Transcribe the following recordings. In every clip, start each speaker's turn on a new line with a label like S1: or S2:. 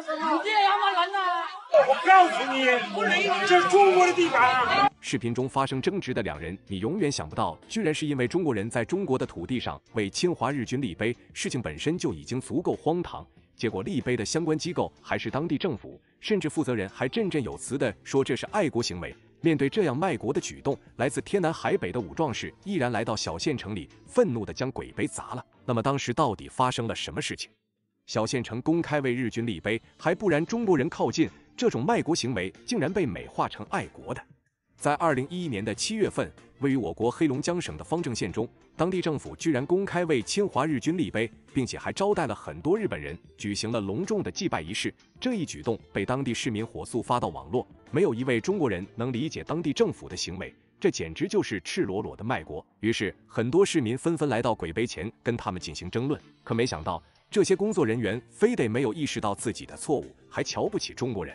S1: 你别扬花篮呐！我告诉你，这是中国的地盘。视频中发生争执的两人，你永远想不到，居然是因为中国人在中国的土地上为侵华日军立碑。事情本身就已经足够荒唐，结果立碑的相关机构还是当地政府，甚至负责人还振振有词的说这是爱国行为。面对这样卖国的举动，来自天南海北的武壮士毅然来到小县城里，愤怒的将鬼碑砸了。那么当时到底发生了什么事情？小县城公开为日军立碑，还不然中国人靠近这种卖国行为竟然被美化成爱国的。在二零一一年的七月份，位于我国黑龙江省的方正县中，当地政府居然公开为侵华日军立碑，并且还招待了很多日本人，举行了隆重的祭拜仪式。这一举动被当地市民火速发到网络，没有一位中国人能理解当地政府的行为，这简直就是赤裸裸的卖国。于是，很多市民纷纷来到鬼碑前跟他们进行争论，可没想到。这些工作人员非得没有意识到自己的错误，还瞧不起中国人。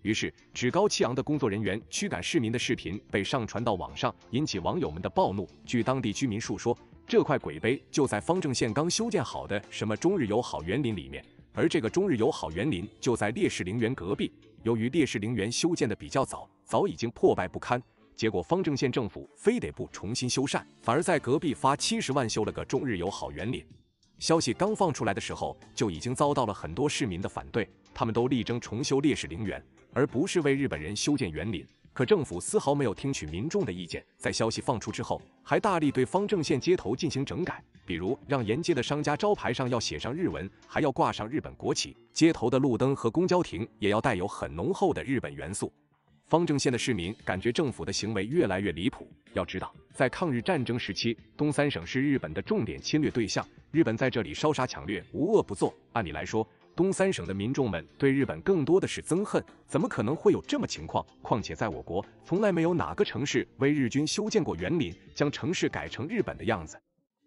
S1: 于是，趾高气昂的工作人员驱赶市民的视频被上传到网上，引起网友们的暴怒。据当地居民述说，这块鬼碑就在方正县刚修建好的什么中日友好园林里面，而这个中日友好园林就在烈士陵园隔壁。由于烈士陵园修建的比较早，早已经破败不堪，结果方正县政府非得不重新修缮，反而在隔壁花七十万修了个中日友好园林。消息刚放出来的时候，就已经遭到了很多市民的反对，他们都力争重修烈士陵园，而不是为日本人修建园林。可政府丝毫没有听取民众的意见，在消息放出之后，还大力对方正县街头进行整改，比如让沿街的商家招牌上要写上日文，还要挂上日本国旗；街头的路灯和公交亭也要带有很浓厚的日本元素。方正县的市民感觉政府的行为越来越离谱。要知道，在抗日战争时期，东三省是日本的重点侵略对象，日本在这里烧杀抢掠，无恶不作。按理来说，东三省的民众们对日本更多的是憎恨，怎么可能会有这么情况？况且，在我国从来没有哪个城市为日军修建过园林，将城市改成日本的样子。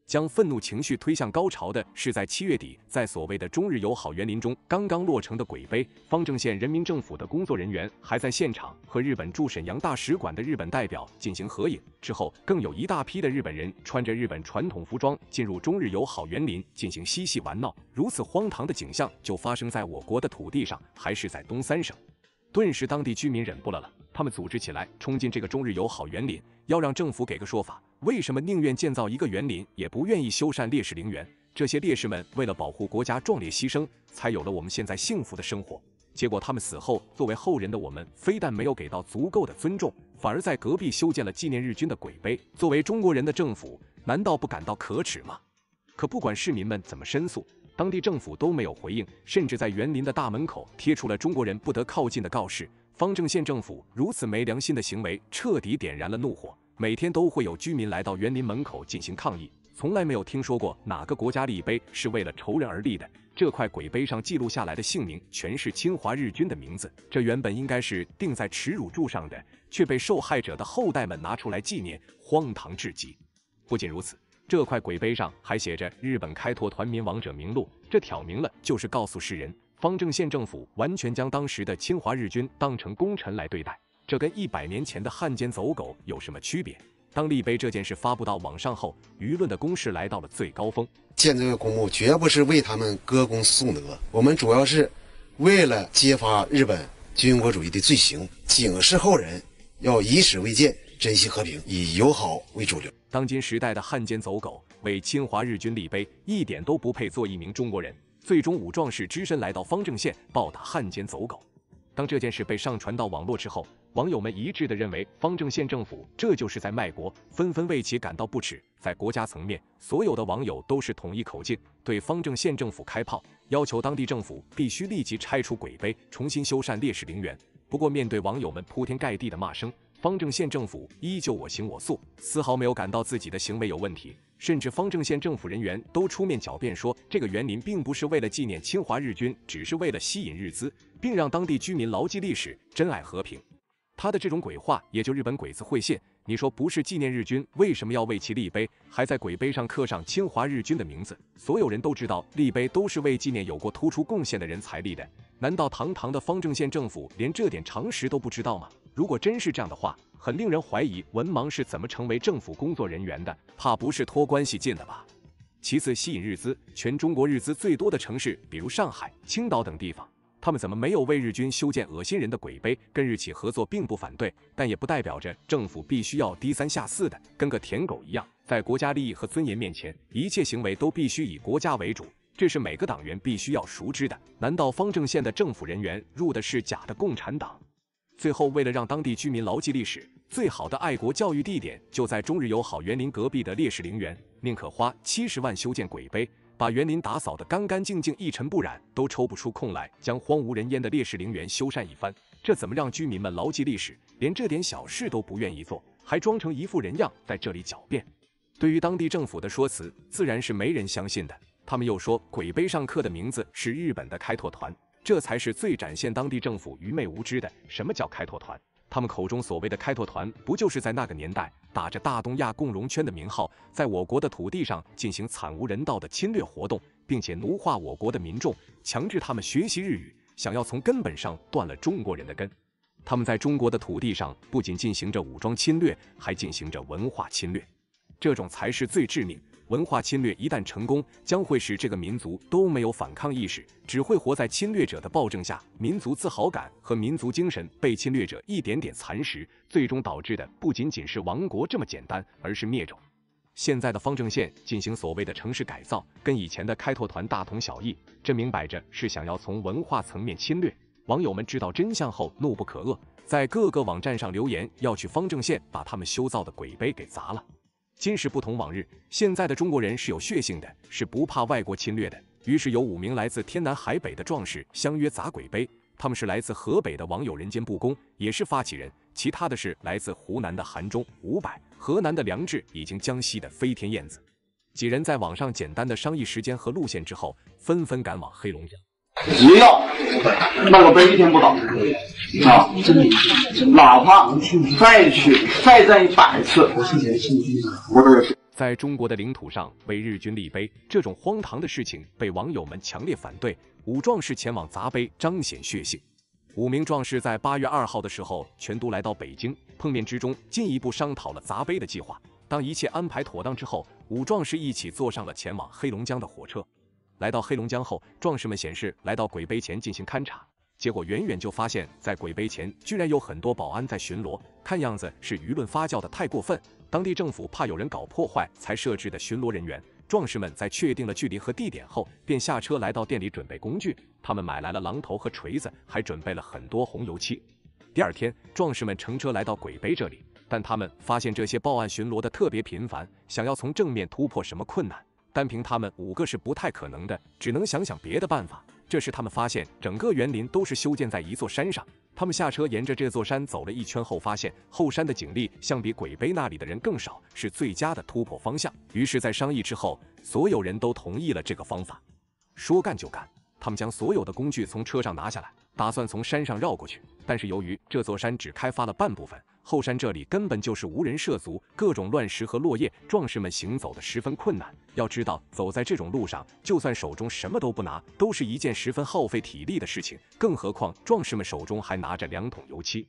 S1: 将愤怒情绪推向高潮的是，在七月底，在所谓的中日友好园林中刚刚落成的“鬼碑”。方正县人民政府的工作人员还在现场和日本驻沈阳大使馆的日本代表进行合影。之后，更有一大批的日本人穿着日本传统服装进入中日友好园林进行嬉戏玩闹。如此荒唐的景象就发生在我国的土地上，还是在东三省。顿时，当地居民忍不了了，他们组织起来冲进这个中日友好园林，要让政府给个说法。为什么宁愿建造一个园林，也不愿意修缮烈士陵园？这些烈士们为了保护国家壮烈牺牲，才有了我们现在幸福的生活。结果他们死后，作为后人的我们，非但没有给到足够的尊重，反而在隔壁修建了纪念日军的鬼碑。作为中国人的政府，难道不感到可耻吗？可不管市民们怎么申诉，当地政府都没有回应，甚至在园林的大门口贴出了“中国人不得靠近”的告示。方正县政府如此没良心的行为，彻底点燃了怒火。每天都会有居民来到园林门口进行抗议，从来没有听说过哪个国家立碑是为了仇人而立的。这块鬼碑上记录下来的姓名全是侵华日军的名字，这原本应该是钉在耻辱柱上的，却被受害者的后代们拿出来纪念，荒唐至极。不仅如此，这块鬼碑上还写着“日本开拓团民亡者名录”，这挑明了就是告诉世人，方正县政府完全将当时的侵华日军当成功臣来对待。这跟一百年前的汉奸走狗有什么区别？当立碑这件事发布到网上后，舆论的攻势来到了最高峰。建这个公墓绝不是为他们歌功颂德，我们主要是为了揭发日本军国主义的罪行，警示后人要以史为鉴，珍惜和平，以友好为主流。当今时代的汉奸走狗为侵华日军立碑，一点都不配做一名中国人。最终，武壮士只身来到方正县，暴打汉奸走狗。当这件事被上传到网络之后，网友们一致的认为方正县政府这就是在卖国，纷纷为其感到不耻。在国家层面，所有的网友都是统一口径，对方正县政府开炮，要求当地政府必须立即拆除鬼碑，重新修缮烈士陵园。不过，面对网友们铺天盖地的骂声，方正县政府依旧我行我素，丝毫没有感到自己的行为有问题。甚至方正县政府人员都出面狡辩说，这个园林并不是为了纪念侵华日军，只是为了吸引日资，并让当地居民牢记历史、珍爱和平。他的这种鬼话也就日本鬼子会信。你说不是纪念日军，为什么要为其立碑，还在鬼碑上刻上侵华日军的名字？所有人都知道，立碑都是为纪念有过突出贡献的人才立的。难道堂堂的方正县政府连这点常识都不知道吗？如果真是这样的话，很令人怀疑文盲是怎么成为政府工作人员的，怕不是托关系进的吧？其次，吸引日资，全中国日资最多的城市，比如上海、青岛等地方，他们怎么没有为日军修建恶心人的鬼碑？跟日企合作并不反对，但也不代表着政府必须要低三下四的跟个舔狗一样。在国家利益和尊严面前，一切行为都必须以国家为主，这是每个党员必须要熟知的。难道方正县的政府人员入的是假的共产党？最后，为了让当地居民牢记历史，最好的爱国教育地点就在中日友好园林隔壁的烈士陵园。宁可花七十万修建鬼碑，把园林打扫得干干净净、一尘不染，都抽不出空来将荒无人烟的烈士陵园修缮一番。这怎么让居民们牢记历史？连这点小事都不愿意做，还装成一副人样在这里狡辩。对于当地政府的说辞，自然是没人相信的。他们又说，鬼碑上刻的名字是日本的开拓团。这才是最展现当地政府愚昧无知的。什么叫开拓团？他们口中所谓的开拓团，不就是在那个年代打着大东亚共荣圈的名号，在我国的土地上进行惨无人道的侵略活动，并且奴化我国的民众，强制他们学习日语，想要从根本上断了中国人的根。他们在中国的土地上不仅进行着武装侵略，还进行着文化侵略。这种才是最致命。文化侵略一旦成功，将会使这个民族都没有反抗意识，只会活在侵略者的暴政下，民族自豪感和民族精神被侵略者一点点蚕食，最终导致的不仅仅是亡国这么简单，而是灭种。现在的方正县进行所谓的城市改造，跟以前的开拓团大同小异，这明摆着是想要从文化层面侵略。网友们知道真相后怒不可遏，在各个网站上留言，要去方正县把他们修造的鬼碑给砸了。今时不同往日，现在的中国人是有血性的，是不怕外国侵略的。于是有五名来自天南海北的壮士相约砸鬼碑，他们是来自河北的网友人间不公，也是发起人；其他的是来自湖南的韩忠、五百、河南的梁志，以及江西的飞天燕子。几人在网上简单的商议时间和路线之后，纷纷赶往黑龙江。
S2: 不要那个背一天不倒就可以啊！真的，
S1: 哪怕再去再战一百次。在中国的领土上为日军立碑，这种荒唐的事情被网友们强烈反对。五壮士前往砸碑彰显血性。五名壮士在八月二号的时候全都来到北京，碰面之中进一步商讨了砸碑的计划。当一切安排妥当之后，五壮士一起坐上了前往黑龙江的火车。来到黑龙江后，壮士们显示来到鬼碑前进行勘察，结果远远就发现，在鬼碑前居然有很多保安在巡逻，看样子是舆论发酵的太过分，当地政府怕有人搞破坏才设置的巡逻人员。壮士们在确定了距离和地点后，便下车来到店里准备工具。他们买来了榔头和锤子，还准备了很多红油漆。第二天，壮士们乘车来到鬼碑这里，但他们发现这些报案巡逻的特别频繁，想要从正面突破什么困难。单凭他们五个是不太可能的，只能想想别的办法。这时，他们发现整个园林都是修建在一座山上。他们下车，沿着这座山走了一圈后，发现后山的警力相比鬼碑那里的人更少，是最佳的突破方向。于是，在商议之后，所有人都同意了这个方法。说干就干，他们将所有的工具从车上拿下。来。打算从山上绕过去，但是由于这座山只开发了半部分，后山这里根本就是无人涉足，各种乱石和落叶，壮士们行走的十分困难。要知道，走在这种路上，就算手中什么都不拿，都是一件十分耗费体力的事情，更何况壮士们手中还拿着两桶油漆。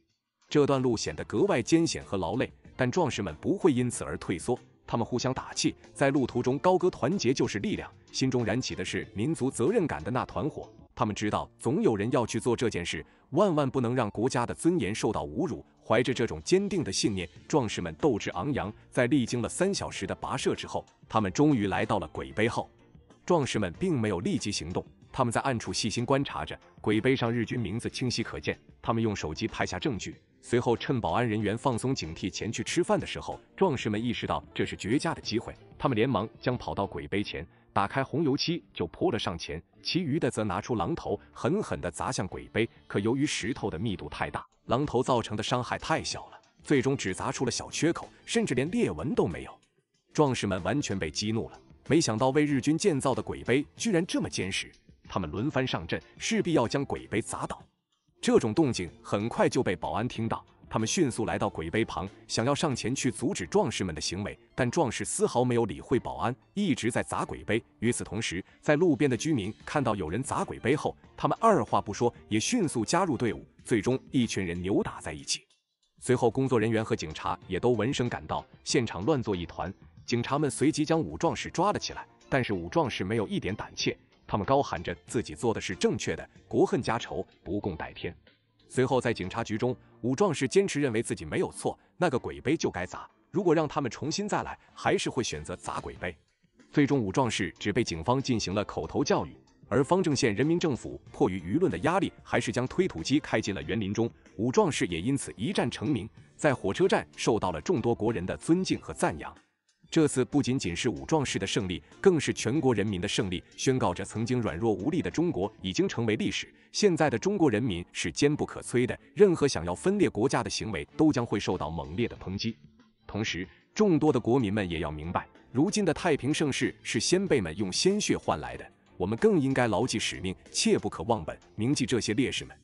S1: 这段路显得格外艰险和劳累，但壮士们不会因此而退缩，他们互相打气，在路途中高歌：“团结就是力量”，心中燃起的是民族责任感的那团火。他们知道，总有人要去做这件事，万万不能让国家的尊严受到侮辱。怀着这种坚定的信念，壮士们斗志昂扬。在历经了三小时的跋涉之后，他们终于来到了鬼碑后。壮士们并没有立即行动，他们在暗处细心观察着鬼碑上日军名字清晰可见。他们用手机拍下证据。随后趁保安人员放松警惕前去吃饭的时候，壮士们意识到这是绝佳的机会，他们连忙将跑到鬼碑前，打开红油漆就扑了上前，其余的则拿出榔头狠狠地砸向鬼碑。可由于石头的密度太大，榔头造成的伤害太小了，最终只砸出了小缺口，甚至连裂纹都没有。壮士们完全被激怒了，没想到为日军建造的鬼碑居然这么坚实，他们轮番上阵，势必要将鬼碑砸倒。这种动静很快就被保安听到，他们迅速来到鬼碑旁，想要上前去阻止壮士们的行为，但壮士丝毫没有理会保安，一直在砸鬼碑。与此同时，在路边的居民看到有人砸鬼碑后，他们二话不说也迅速加入队伍，最终一群人扭打在一起。随后，工作人员和警察也都闻声赶到，现场乱作一团。警察们随即将武壮士抓了起来，但是武壮士没有一点胆怯。他们高喊着自己做的是正确的，国恨家仇不共戴天。随后在警察局中，武壮士坚持认为自己没有错，那个鬼碑就该砸。如果让他们重新再来，还是会选择砸鬼碑。最终武壮士只被警方进行了口头教育，而方正县人民政府迫于舆论的压力，还是将推土机开进了园林中。武壮士也因此一战成名，在火车站受到了众多国人的尊敬和赞扬。这次不仅仅是五壮士的胜利，更是全国人民的胜利，宣告着曾经软弱无力的中国已经成为历史。现在的中国人民是坚不可摧的，任何想要分裂国家的行为都将会受到猛烈的抨击。同时，众多的国民们也要明白，如今的太平盛世是先辈们用鲜血换来的，我们更应该牢记使命，切不可忘本，铭记这些烈士们。